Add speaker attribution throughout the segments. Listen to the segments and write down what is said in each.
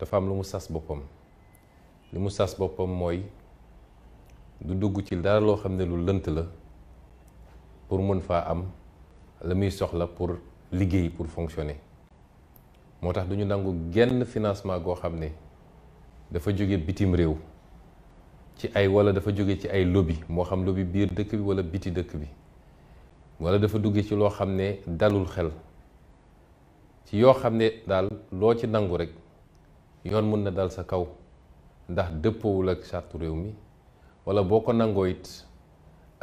Speaker 1: dafa am lu mu sas boppam li mu sas boppam mooy du dugg ci dara loo xam ne lu lënt la pour mën faa am la muy soxla pour liggéey pour fonctionner moo tax duñu nangu genn financement goo xam ne dafa jóge bitim réew ci ay wala dafa jóge ci ay lobby moo xam lobby biir dëkk bi wala biti dëkk bi wala dafa dugge ci loo xam ne dalul xel ci yoo xam ne daal loo ci nangu rek yoon mun na dal sa kaw ndax dëppowul ak charte réew mi wala boo ko nangoo it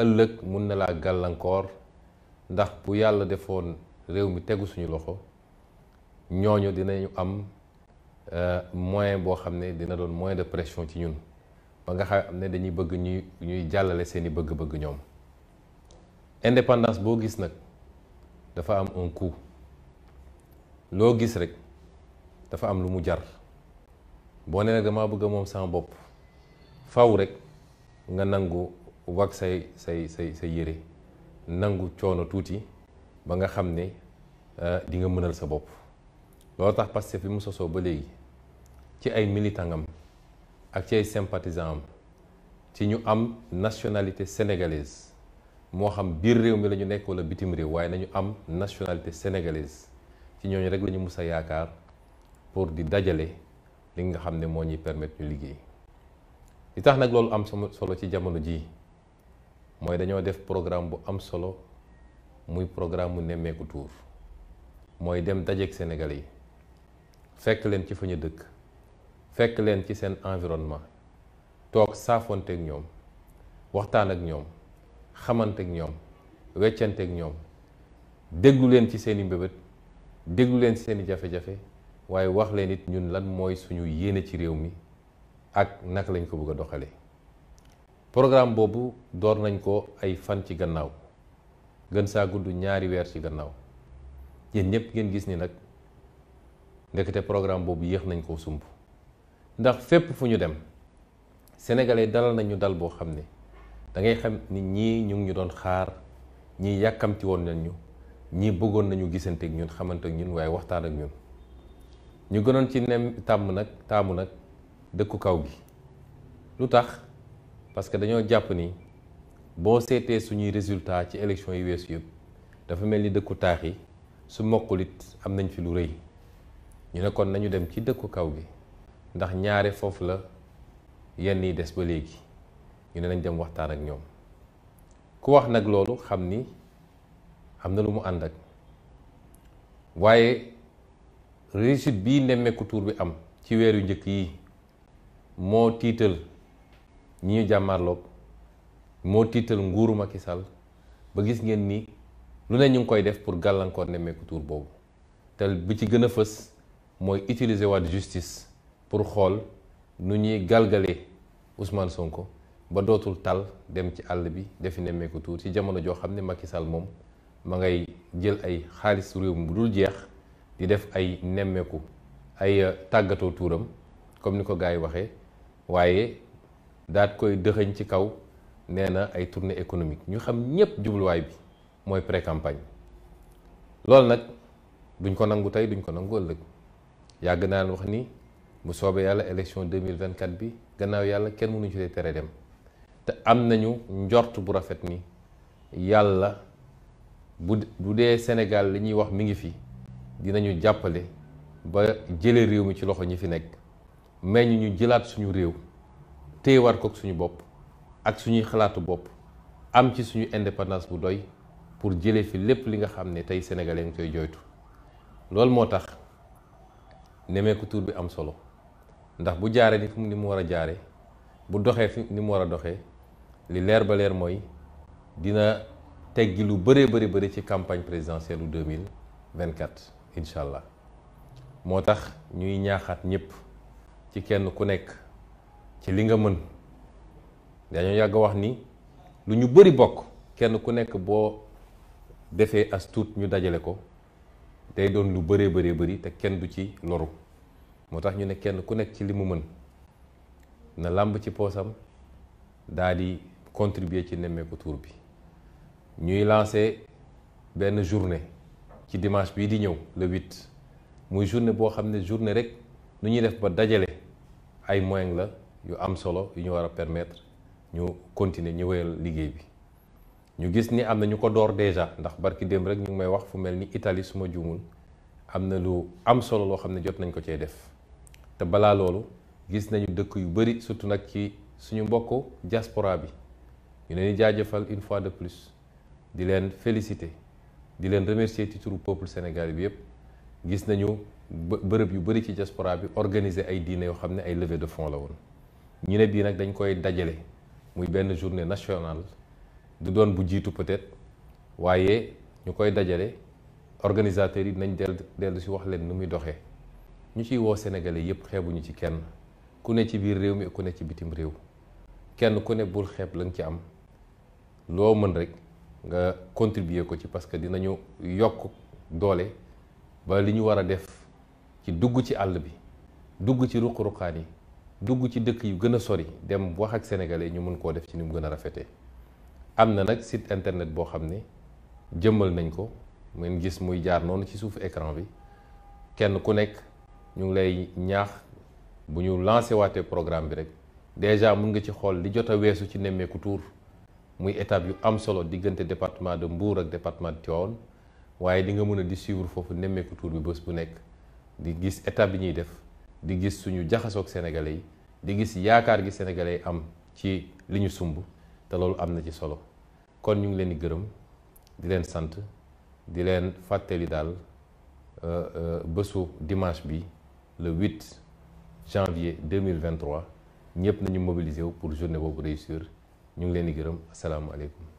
Speaker 1: ëllëg mun na laa gàllankoor ndax bu yàlla defoon réew mi tegu suñu loxo ñooñu dinañu am euh, moyen boo xam ne dina doon moyen de pression ci ñun ba nga xam ne dañuy bëgg ñuy ñuy jàllale seeni bëgg-bëgg ñoom indépendance boo gis nag dafa am un coût loo gis rek dafa am lu mu jar boo nee nag damaa bëgg moom sama bopp faw rek nga nangu wag say say say say yére nangu coono tuuti ba nga xam ne euh, di nga mënal sa bopp loolu tax Pastef bi mu sosoo ba léegi ci ay militant am ak ci ay sympathisant am ci ñu am nationalité sénégalaise moo xam biir réew mi la ñu nekk wala bitim réew waaye nañu am nationalité sénégalaise ci ñooñu rek lañu ñu mus a yaakaar pour di dajale li nga xam ne moo ñuy permettre ñu liggéey li tax nag loolu am solo ci jamono jii mooy dañoo def programme bu am solo muy programme mu nemmeeku tuur mooy dem dajeek Sénégalais yi fekk leen ci fa dëkk fekk leen ci seen environnement toog saafonteek ñoom waxtaan ak ñoom xamanteek ñoom weccanteek ñoom déglu leen ci seeni mbébét déglu leen ci seeni jafe-jafe waaye wax leen it ñun lan mooy suñu yéene ci réew mi ak naka lañ ko bëgg a doxalee programme boobu door nañ ko ay fan ci gannaaw gën saa gudd ñaari weer ci gannaaw yéen ñëpp ngeen gis ni nag ndekete programme boobu yéex nañ koo sumb ndax fépp fu ñu dem sénégalais dalal nañu dal boo xam ne da ngay xam nit ñii ñu ñu doon xaar ñii yàkkamti woon nañ ñu ñii bëggoon nañu gisante ak ñun xamante ñun waaye waxtaan ak ñun. ñu gënoon ci nem tàmm nag taamu nag dëkku kaw gi lu tax parce que dañoo jàpp ni boo seetee suñuy résultat ci élection yu weesu yëpp dafa mel ni dëkku taax yi su mokkulit am nañ fi lu rëy ñu nekkoon nañu dem ci dëkku kaw gi ndax ñaare foofu la yenn yi des ba léegi ñu ne nañ dem waxtaan ak ñoom ku wax nag loolu xam ni am na lu mu ànd ak waaye réussit bii nemmeeku tuur bi am ci weer yu njëkk yi moo tiital ñi ñu jàmmarloog moo tiital nguuru Macky Sall ba gis ngeen ni lu ne ñu ngi koy def pour gàllankoor nemmeeku tuur boobu te bi ci gën a fës mooy utilise waat justice pour xool nu ñuy galgale Ousmane Sonko ba dootul tal dem ci àll bi defi nemmeeku tuur ci jamono joo xam ne Macky Sall moom ma ngay jël ay xaalis réew mi bu dul jeex di def ay nemmeeku ay euh, tàggatoo tuuram comme ni ko gars yi waxee waaye daat koy dëxëñ ci kaw nee na ay tournée économique ñu xam ñépp jubluwaay bi mooy pré-campagne loolu nag duñ ko nangu tey duñ ko nangu ëllëg yàgg naa wax ni mu soobee yàlla élection 2024 bi gannaaw yàlla kenn mënuñu ci tere dem te am nañu njort bu rafet ni yàlla bu bu dee Sénégal li ñuy wax mi ngi fi dinañu jappalé ba jëlee réew mi ci loxo ñi fi nek meñ ñu ñu suñu réew téyewaat ko ak suñu bop ak suñu xalaatu bop am ci suñu indépendance bu doy pour jëlé fi lépp li nga xamné tay sénégalais ngi koy jooytu loolu moo tax nemeeku bi am solo ndax bu jaaré ni fu ni mo wara jaaré bu doxé fi ni mo wara doxé li lèr ba lèr moy dina teggi lu bëree bëri bëri ci campagne présidentielle 2024 incha allah moo tax ñuy ñaaxaat ñëpp ci kenn ku nekk ci li nga mën dañoo yàgg wax ni lu ñu bëri bokk kenn ku nekk boo defee as tuut ñu dajale ko day doon lu bëree bëree bëri te kenn du ci loru moo tax ñu ne kenn ku nekk ci li mu mën na làmb ci poosam daa di contribuer ci nemmeeku tuur bi ñuy lancer benn journée ci dimanche di le 8 nous journée bo xamné ne journée rek nu ñuy def ba ay moyens la yu am solo yu ñu permettre ñu continuer ñu wéyal liggéey bi ñu gis ni déjà ndax barki nous rek ñu ngi may wax fu melni nous Italie Nous avons Nous lu am solo Nous xamné jot nañ ko nous def té bala lolu gis nañu yu surtout ci suñu diaspora bi ñu leen une fois de plus di leen di leen remercier ci turu peuple sénégalais bi yëpp gis nañu bërëb yu bëri ci diaspora bi organiser ay diine yoo xam ne ay levée de fonds la woon ñu ne bii nag dañ koy dajale muy benn journée nationale du doon bu jiitu peut-être waaye ñu koy dajale organisateurs yi nañ del dellu si wax leen nu muy doxee ñu ciy woo sénégalais yëpp xeebuñu ci kenn ku ne ci biir réew mi ku ne ci bitim réew kenn ku ne bul xeeb lañ ci am loo mën rek nga contribuer ko ci parce que dinañu yokk doole ba li ñu war a def ci dugg ci àll bi dugg ci ruq-ruqaan yi dugg ci dëkk yu gën a sori dem wax ak sénégalais ñu mën koo def ci ni mu gën a rafetee am na nag site internet boo xam ne jëmmal nañ ko ngeen gis muy jaar noonu ci suuf ecran bi kenn ku nekk ñu ngi lay ñaax bu ñu lancé waatee programme bi rek déjà mun nga ci xool li jot a weesu ci nemmeeku tuur muy étape yu am solo département de Mbour ak département de Thion. waye di nga suivre tour bi bu di gis bi def di gis suñu sénégalais di gis yaakar gi sénégalais am ci liñu sumbu té lolu amna ci solo kon dimanche le 8 janvier 2023 ñëpp nañu mobiliser pour journée de réussir ñu ngi leen di gërëm asalaamualeykum